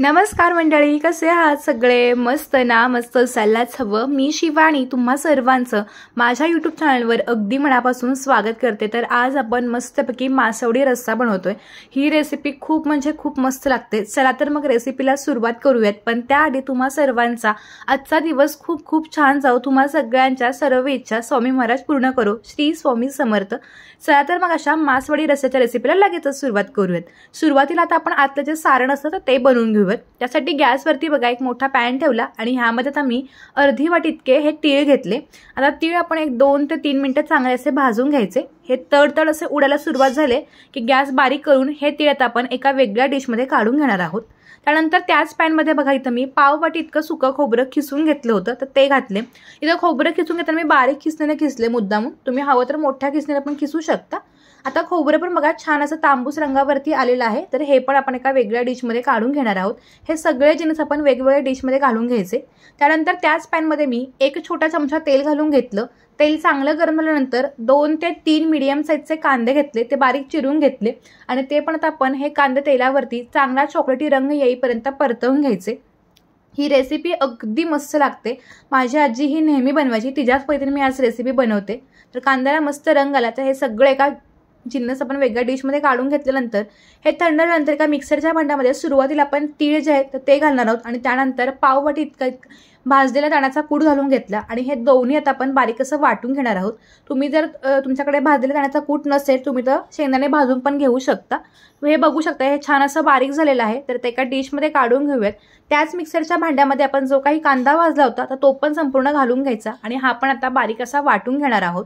नमस्कार मंडळी कसे आहात सगळे मस्त ना मस्त सल्लाच हवं मी शिवाणी तुम्हा सर्वांचं माझ्या युट्यूब चॅनलवर अगदी मनापासून स्वागत करते तर आज आपण मस्तपैकी मासवडी रस्सा बनवतोय ही रेसिपी खूप म्हणजे खूप मस्त लागते चला तर मग रेसिपीला सुरुवात करूयात पण त्याआधी तुम्हा सर्वांचा आजचा दिवस खूप खूप छान जाऊ तुम्हा सगळ्यांच्या सर्व इच्छा स्वामी महाराज पूर्ण करो श्री स्वामी समर्थ चला तर मग अशा मासवडी रस्त्याच्या रेसिपीला लगेचच सुरुवात करूयात सुरुवातीला आता आपण आतलं जे सारण असतं ते बनवून घेऊ भिवत त्यासाठी गॅसवरती बघा एक मोठा पॅन ठेवला आणि ह्यामध्ये आता मी अर्धी वाट इतके हे तीळ घेतले आता तीळ आपण एक दोन ते तीन मिनटं चांगले असे भाजून घ्यायचे हे तडतड असे उडायला सुरुवात झाले की गॅस बारीक करून हे तीळ आता आपण एका वेगळ्या डिशमध्ये काढून घेणार आहोत त्यानंतर त्याच पॅनमध्ये बघा इथं मी पाव वाटी इतकं सुकं खोबरं खिसून घेतलं होतं तर ते घातले इथं खोबरं खिसून घेताना मी बारीक खिसण्याने खिसले मुद्दामून तुम्ही हवं तर मोठ्या खिसण्याने पण खिसू शकता आता खोबरं पण बघा छान असं तांबूस रंगावरती आलेलं आहे तर हे पण आपण एका वेगळ्या डिशमध्ये काढून घेणार आहोत हे सगळे जिन्स आपण वेगवेगळ्या डिशमध्ये घालून घ्यायचे त्यानंतर त्याच पॅनमध्ये मी एक छोटा चमचा तेल घालून घेतलं तेल चांगलं गरम झाल्यानंतर दोन ते तीन मिडियम साईजचे कांदे घेतले ते बारीक चिरून घेतले आणि ते पण आता आपण हे कांदे तेलावरती चांगला चॉकलेटी रंग येईपर्यंत परतवून घ्यायचे ही रेसिपी अगदी मस्त लागते माझी आजी ही नेहमी बनवायची तिच्याच पद्धतीने मी आज रेसिपी बनवते तर कांद्याला मस्त रंग आला तर हे सगळं एका जिन्नस आपण वेगळ्या डिशमध्ये काढून घेतल्यानंतर हे थंडल्यानंतर एका मिक्सरच्या भांड्यामध्ये सुरुवातीला आपण तीळ जे आहे तर ते घालणार आहोत आणि त्यानंतर पाव पाववाटी इतका भाजलेल्या दाण्याचा कूट घालून घेतला आणि हे दोन्ही आता आपण बारीक असं वाटून घेणार आहोत तुम्ही जर तुमच्याकडे भाजलेल्या दाण्याचा कूट नसेल तुम्ही तर शेंगदाणे भाजून पण घेऊ शकता हे बघू शकता हे छान असं बारीक झालेलं आहे तर ते एका डिशमध्ये काढून घेऊयात त्याच मिक्सरच्या भांड्यामध्ये आपण जो काही कांदा भाजला होता तर तो पण संपूर्ण घालून घ्यायचा आणि हा पण आता बारीक असा वाटून घेणार आहोत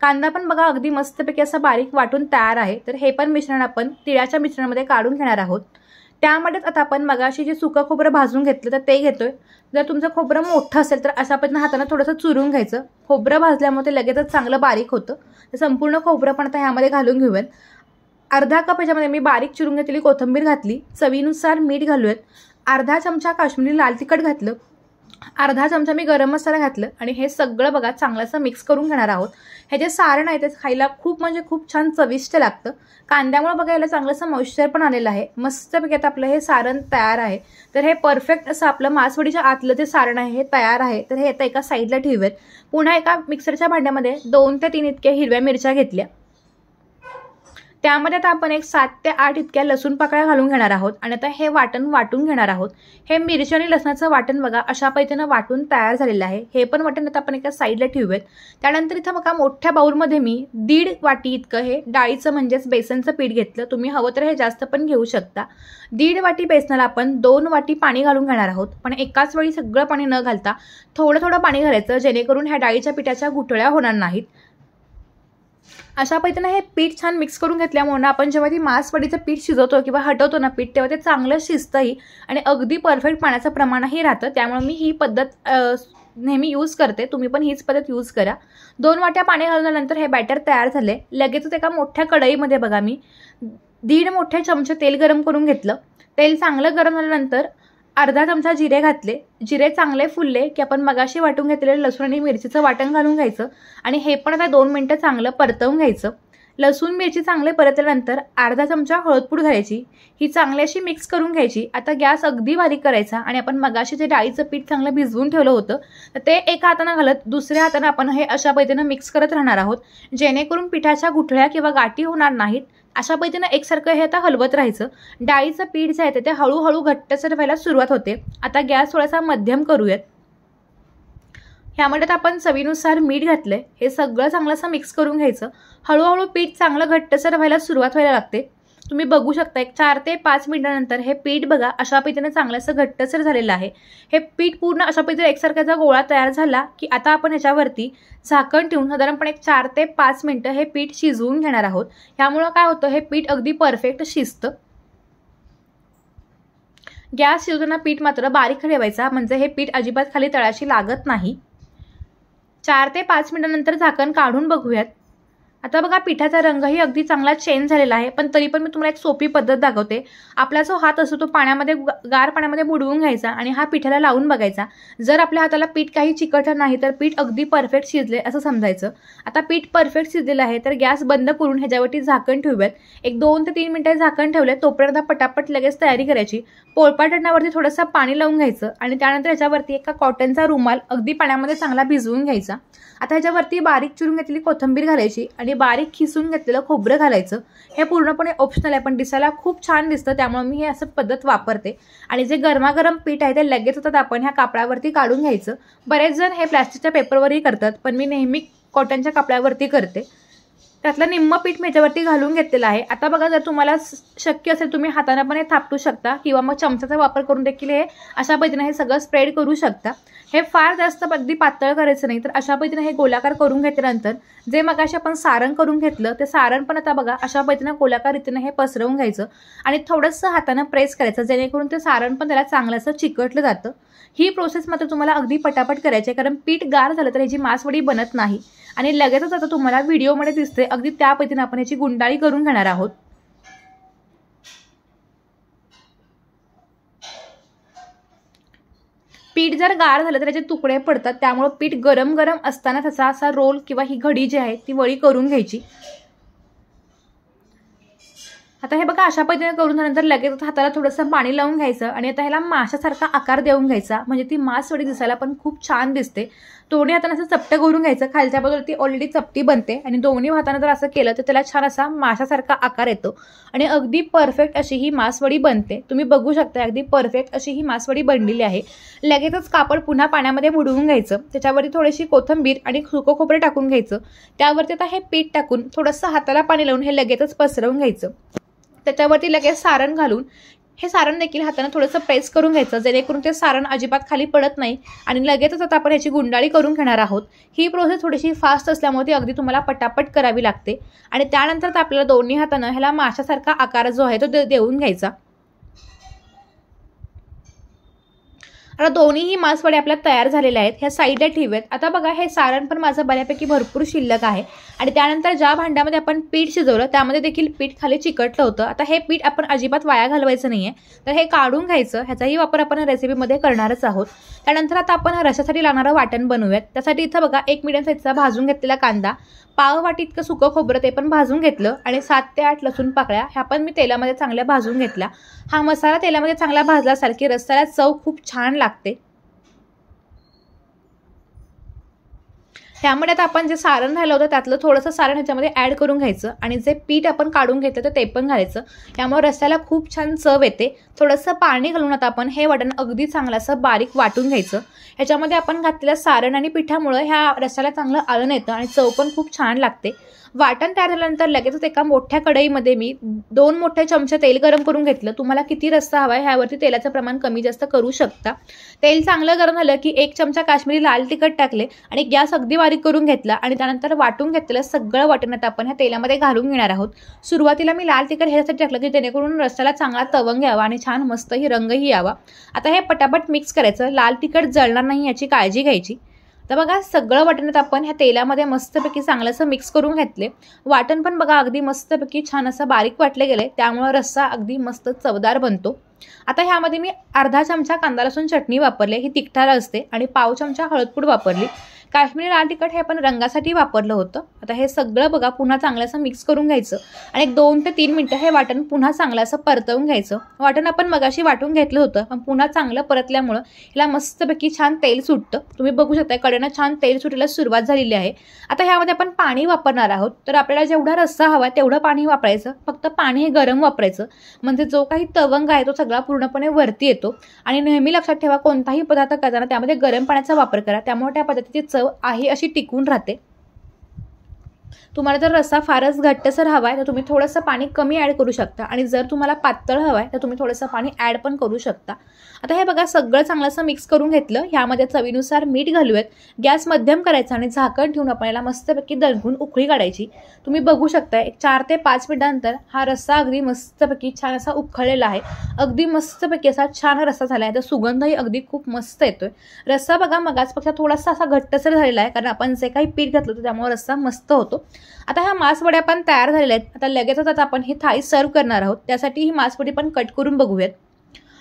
कांदा पण बघा अगदी मस्तपैकी असा बारीक वाटून तयार आहे तर हे पण मिश्रण आपण तिळाच्या मिश्रणामध्ये काढून घेणार आहोत त्यामध्येच आता आपण मगाशी जे सुकं खोबरं भाजून घेतलं तर ते घेतोय जर तुमचं खोबरं मोठं असेल तर अशा पद्धतीनं हाताने थोडंसं चुरून घ्यायचं खोबरं भाजल्यामुळे ते लगेचच चांगलं बारीक होतं तर संपूर्ण खोबरं पण आता ह्यामध्ये घालून घेऊयात अर्धा कप ह्याच्यामध्ये मी बारीक चिरून घेतलेली कोथंबीर घातली चवीनुसार मीठ घालूयात अर्धा चमचा काश्मीरी लाल तिखट घातलं अर्धा चमचा मी गरम मसाला घातलं आणि हे सगळं बघा असं मिक्स करून घेणार आहोत हे जे सारण आहे ते खायला खूप म्हणजे खूप छान चविष्ट लागतं कांद्यामुळे बघायला चांगलंसं मॉइश्चर पण आलेलं आहे मस्तपैकी आता आपलं हे सारण तयार आहे तर हे परफेक्ट असं आपलं मासवडीच्या आतलं जे सारण आहे हे तयार आहे तर हे आता एका साईडला ठेवेल पुन्हा एका मिक्सरच्या भांड्यामध्ये दोन ते तीन इतक्या हिरव्या मिरच्या घेतल्या त्यामध्ये आता आपण एक सात ते आठ इतक्या लसूण पाकळ्या घालून घेणार आहोत आणि आता हे वाटण वाटून घेणार आहोत हे मिरची आणि लसणाचं वाटण बघा अशा पद्धतीनं वाटून तयार झालेलं आहे हे पण वाटण आता आपण एका साईडला ठेवूयात त्यानंतर इथं बघा मोठ्या बाउलमध्ये मी दीड वाटी इतकं हे डाळीचं म्हणजेच बेसनचं पीठ घेतलं तुम्ही हवं तर हे जास्त पण घेऊ शकता दीड वाटी बेसनाला आपण दोन वाटी पाणी घालून घेणार आहोत पण एकाच वेळी सगळं पाणी न घालता थोडं थोडं पाणी घालायचं जेणेकरून ह्या डाळीच्या पिठाच्या गुठळ्या होणार नाहीत अशा पद्धतीनं हे पीठ छान मिक्स करून घेतल्यामुळं आपण जेव्हा ती मासवडीचं पीठ शिजवतो किंवा हटवतो ना पीठ तेव्हा ते चांगलं शिजतंही आणि अगदी परफेक्ट पाण्याचं प्रमाणही राहतं त्यामुळे मी ही पद्धत नेहमी यूज करते तुम्ही पण हीच पद्धत यूज करा दोन वाट्या पाणी घालवल्यानंतर हे बॅटर तयार झाले लगेचच एका मोठ्या कढईमध्ये बघा मी दीड मोठे चमचे तेल गरम करून घेतलं तेल चांगलं गरम झाल्यानंतर अर्धा चमचा जिरे घातले जिरे चांगले फुलले की आपण मगाशी वाटून घेतलेले लसूण आणि मिरचीचं वाटण घालून घ्यायचं आणि हे पण आता दोन मिनटं चांगलं परतवून घ्यायचं लसूण मिरची चांगले परतल्यानंतर अर्धा चमचा हळदपूड घालायची ही चांगल्याशी मिक्स करून घ्यायची आता गॅस अगदी बारीक करायचा आणि आपण मगाशी जे डाळीचं पीठ चांगलं भिजवून ठेवलं होतं तर ते एका हातानं घालत दुसऱ्या हातानं आपण हे अशा पद्धतीनं मिक्स करत राहणार आहोत जेणेकरून पिठाच्या गुठळ्या किंवा गाठी होणार नाहीत अशा पद्धतीनं एकसारखं हे आता हलवत राहायचं डाळीचं पीठ जे आहे ते हळूहळू घट्टसर व्हायला सुरुवात होते आता गॅस थोडासा मध्यम करूयात ह्यामध्ये आपण चवीनुसार मीठ घातलंय हे सगळं चांगलं असं मिक्स करून घ्यायचं हळूहळू पीठ चांगलं घट्टसर व्हायला सुरुवात व्हायला लागते तुम्ही बघू शकता एक चार ते पाच मिनिटानंतर हे पीठ बघा अशा पद्धतीने चांगलंसं घट्टसर झालेलं आहे हे पीठ पूर्ण अशा पद्धतीने एकसारख्याचा गोळा तयार झाला की आता आपण ह्याच्यावरती झाकण ठेवून साधारणपणे एक चार ते पाच मिनटं हे पीठ शिजवून घेणार आहोत ह्यामुळं काय होतं हे पीठ अगदी परफेक्ट शिजतं गॅस शिजवताना पीठ मात्र बारीक ठेवायचा म्हणजे हे पीठ अजिबात खाली तळाशी लागत नाही चार ते पाच मिनिटांनंतर झाकण काढून बघूयात आता बघा पिठाचा रंगही अगदी चांगला चेंज झालेला आहे पण तरी पण मी तुम्हाला एक सोपी पद्धत दाखवते आपला जो हात असतो तो पाण्यामध्ये गार पाण्यामध्ये बुडवून घ्यायचा आणि हा पिठाला लावून बघायचा जर आपल्या हाताला पीठ काही चिकटलं नाही तर पीठ अगदी परफेक्ट शिजले असं समजायचं आता पीठ परफेक्ट शिजलेलं आहे तर गॅस बंद करून ह्याच्यावरती झाकण ठेवूयात एक दोन ते तीन मिनटं झाकण ठेवले तोपर्यंत पटापट लगेच तयारी करायची पोळपाटणावरती थोडंसं पाणी लावून घ्यायचं आणि त्यानंतर ह्याच्यावरती एका कॉटनचा रुमाल अगदी पाण्यामध्ये चांगला भिजवून घ्यायचा आता ह्याच्यावरती बारीक चिरून घेतलेली कोथंबीर घालायची आणि बारीक खिसून घेतलेलं खोबरं घालायचं हे पूर्णपणे ऑप्शनल आहे पण दिसायला खूप छान दिसतं त्यामुळे मी हे असं पद्धत वापरते आणि जे गरमागरम पीठ आहे ते लगेच होतात आपण ह्या कापडावरती काढून घ्यायचं बरेच जण हे प्लॅस्टिकच्या पेपरवरही करतात पण मी नेहमी कॉटनच्या कापडावरती करते त्यातलं निम्म पीठ मी घालून घेतलेलं आहे आता बघा जर तुम्हाला शक्य असेल तुम्ही हाताने पण हे थापटू शकता किंवा मग चमचाचा वापर करून देखील हे अशा पद्धतीने हे सगळं स्प्रेड करू शकता हे फार जास्त अगदी पातळ करायचं नाही तर अशा पद्धतीने हे गोलाकार करून घेतल्यानंतर जे मगाशी आपण सारण करून घेतलं ते सारण पण आता बघा अशा पद्धतीने गोलाकार रीतीनं हे पसरवून घ्यायचं आणि थोडंसं हातानं प्रेस करायचं जेणेकरून ते सारण पण त्याला चांगलं चिकटलं जातं ही प्रोसेस मात्र तुम्हाला अगदी पटापट करायची आहे कारण पीठ गार झालं तर ह्याची मासवडी बनत नाही आणि लगेचच आता तुम्हाला व्हिडिओमध्ये दिसते अगदी त्या पद्धतीने आपण याची गुंडाळी करून घेणार आहोत पीठ जर गार झालं तर त्याचे तुकडे पडतात त्यामुळं पीठ गरम गरम असताना तसा असा रोल किंवा ही घडी जी आहे ती वळी करून घ्यायची आता हे बघा अशा पद्धतीने करून झाल्यानंतर लगेच हाताला थोडंसं पाणी लावून घ्यायचं आणि आता ह्याला माशासारखा आकार देऊन घ्यायचा म्हणजे ती मासवडी दिसायला पण खूप छान दिसते दोन्ही हाताने असं चपटं करून घ्यायचं खालच्या ती ऑलरेडी चपटी बनते आणि दोन्ही हाताने जर असं केलं तर त्याला छान असा माशासारखा आकार येतो आणि अगदी परफेक्ट अशी ही मासवडी बनते तुम्ही बघू शकता अगदी परफेक्ट अशी ही मासवडी बनलेली आहे लगेचच कापड पुन्हा पाण्यामध्ये बुडवून घ्यायचं त्याच्यावरती थोडीशी कोथंबीर आणि सुको खोबरं टाकून घ्यायचं त्यावरती आता हे पीठ टाकून थोडंसं हाताला पाणी लावून हे लगेचच पसरवून घ्यायचं त्याच्यावरती लगेच सारण घालून हे सारण देखील हाताने थोडंसं प्रेस करून घ्यायचं जेणेकरून ते सारण अजिबात खाली पडत नाही आणि लगेचच आता आपण ह्याची गुंडाळी करून घेणार आहोत ही प्रोसेस थोडीशी फास्ट असल्यामुळे ती अगदी तुम्हाला पटापट करावी लागते आणि त्यानंतर आपल्याला दोन्ही हातानं ह्याला माशासारखा आकार जो आहे तो देऊन घ्यायचा आता दोन्हीही मासवडे आपल्या तयार झालेल्या आहेत ह्या साईडला ठेवूयात आता बघा हे सारण पण माझं बऱ्यापैकी भरपूर शिल्लक आहे आणि त्यानंतर ज्या भांड्यामध्ये आपण पीठ शिजवलं त्यामध्ये देखील पीठ खाली चिकटलं होतं आता हे पीठ आपण अजिबात वाया घालवायचं नाही तर हे काढून घ्यायचं ह्याचाही वापर आपण रेसिपीमध्ये करणारच आहोत त्यानंतर आता आपण रशासाठी लागणारं वाटण बनवूयात त्यासाठी इथं बघा एक मिडियम साईजचा भाजून घेतलेला कांदा पाववाटी इतकं सुकं खोबरं ते पण भाजून घेतलं आणि सात ते आठ लसूण पाकळ्या ह्या पण मी तेलामध्ये चांगल्या भाजून घेतल्या हा मसाला तेलामध्ये चांगला भाजला असाल की रस्त्याला चव खूप छान लागते त्यामुळे आता आपण जे सारण झालं होतं त्यातलं थोडंसं सारण ह्याच्यामध्ये ॲड करून घ्यायचं आणि जे पीठ आपण काढून घेतलं तर ते पण घालायचं त्यामुळे रस्त्याला खूप छान चव येते थोडंसं पाणी घालून आता आपण हे वाटण अगदी चांगलं असं बारीक वाटून घ्यायचं ह्याच्यामध्ये आपण घातलेलं सारण आणि पिठामुळं ह्या रसाला चांगलं आळण येतं आणि चव पण खूप छान लागते वाटण तयार झाल्यानंतर लगेचच एका मोठ्या कढईमध्ये मी दोन मोठ्या चमचे तेल गरम करून घेतलं तुम्हाला किती रस्सा हवा आहे ह्यावरती तेलाचं प्रमाण कमी जास्त करू शकता तेल चांगलं गरम झालं की एक चमचा काश्मीरी लाल तिखट टाकले आणि गॅस अगदी बारीक करून घेतला आणि त्यानंतर वाटून घेतलेलं सगळं आता आपण ह्या तेलामध्ये घालून घेणार आहोत सुरुवातीला मी लाल तिखट ह्यासाठी टाकलं की जेणेकरून रस्त्याला चांगला तवंग घ्यावा आणि छान मस्तही रंगही यावा आता हे पटापट मिक्स करायचं लाल तिखट जळणार नाही याची काळजी घ्यायची तर बघा सगळं वाटणात आपण ह्या तेलामध्ये मस्तपैकी चांगलं मिक्स करून घेतले वाटण पण बघा अगदी मस्तपैकी छान असं बारीक वाटले गेले त्यामुळं रस्सा अगदी मस्त चवदार बनतो आता ह्यामध्ये मी अर्धा चमचा कांदा लसून चटणी वापरली ही तिखटाला असते आणि पाव चमचा हळदपूड वापरली काश्मीरी लाल तिखट हे आपण रंगासाठी वापरलं होतं आता हे सगळं बघा पुन्हा चांगलं असं मिक्स करून घ्यायचं आणि एक दोन ते तीन मिनटं हे वाटण पुन्हा चांगलं असं परतवून घ्यायचं वाटण आपण मगाशी वाटून घेतलं होतं पण पुन्हा चांगलं परतल्यामुळं हिला मस्तपैकी छान तेल सुटतं तुम्ही बघू शकता कडेनं छान तेल सुटायला सुरुवात झालेली आहे आता ह्यामध्ये आपण पाणी वापरणार आहोत तर आपल्याला जेवढा रस्सा हवा तेवढं पाणी वापरायचं फक्त पाणी हे गरम वापरायचं म्हणजे जो काही तवंग आहे तो सगळा पूर्णपणे वरती येतो आणि नेहमी लक्षात ठेवा कोणताही पदार्थ करताना त्यामध्ये गरम पाण्याचा वापर करा त्यामुळे त्या पद्धतीची चव आहे अशी टिकून राहते तुम्हाला जर रस्सा फारच घट्टसर हवा आहे तर तुम्ही थोडंसं पाणी कमी ॲड करू शकता आणि जर तुम्हाला पातळ हवं आहे तर तुम्ही थोडंसं पाणी ॲड पण करू शकता आता हे बघा सगळं असं मिक्स करून घेतलं ह्यामध्ये चवीनुसार मीठ घालूयात गॅस मध्यम करायचा आणि झाकण ठेवून आपण याला मस्तपैकी दणकून उकळी काढायची तुम्ही बघू शकता एक चार ते पाच मिनिटांनंतर हा रस्सा अगदी मस्तपैकी छान असा उखळलेला आहे अगदी मस्तपैकी असा छान रस्सा झाला आहे तर सुगंधही अगदी खूप मस्त येतोय रस्सा बघा मगाचपेक्षा थोडासा असा घट्टसर झालेला आहे कारण आपण जे काही पीठ घातलं होतं त्यामुळे रस्सा मस्त होतो आता ह्या मासवड्या पण तयार झालेल्या आहेत आता लगेचच आता आपण हे थाळी सर्व करणार आहोत त्यासाठी ही मासवडी पण कट करून बघूयात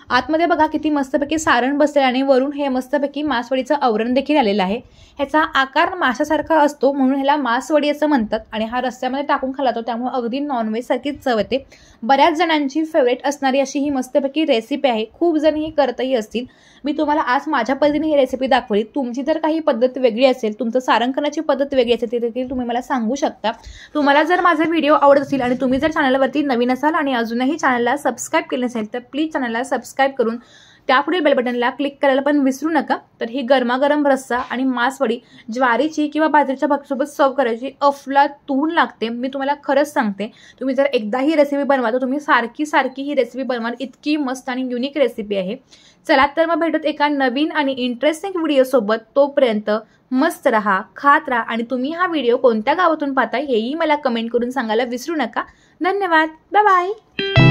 आतमध्ये बघा किती मस्तपैकी सारण बसलेलं आणि वरून हे मस्तपैकी मासवडीचं आवरण देखील आलेलं आहे ह्याचा आकार माशासारखा असतो म्हणून ह्याला मासवडी असं म्हणतात आणि हा रस्त्यामध्ये टाकून खाला जातो त्यामुळे अगदी नॉनव्हेजसारखीच चव येते बऱ्याच जणांची फेवरेट असणारी अशी ही मस्तपैकी रेसिपी आहे खूप जण ही करतही असतील मी तुम्हाला आज माझ्या पद्धतीने ही रेसिपी दाखवली तुमची जर काही पद्धत वेगळी असेल तुमचं सारण करण्याची पद्धत वेगळी असेल ते देखील तुम्ही मला सांगू शकता तुम्हाला जर माझा व्हिडिओ आवडत असेल आणि तुम्ही जर चॅनलवरती नवीन असाल आणि अजूनही चॅनलला सबस्क्राईब केलं नसेल तर प्लीज चॅनलला सबस्क्राईब सबस्क्राईब करून बेल बेलबटनला क्लिक करायला पण विसरू नका तर ही गरमागरम रस्सा आणि मासवडी ज्वारीची किंवा बाजरीच्या भाकरीसोबत सर्व करायची अफला तून लागते मी तुम्हाला खरंच सांगते तुम्ही जर एकदा ही रेसिपी बनवा तर तुम्ही सारखी सारखी ही रेसिपी बनवाल इतकी मस्त आणि युनिक रेसिपी आहे चला तर मग भेटत एका नवीन आणि इंटरेस्टिंग व्हिडिओसोबत तोपर्यंत मस्त रहा खात राहा आणि तुम्ही हा व्हिडिओ कोणत्या गावातून पाहता हेही मला कमेंट करून सांगायला विसरू नका धन्यवाद बाय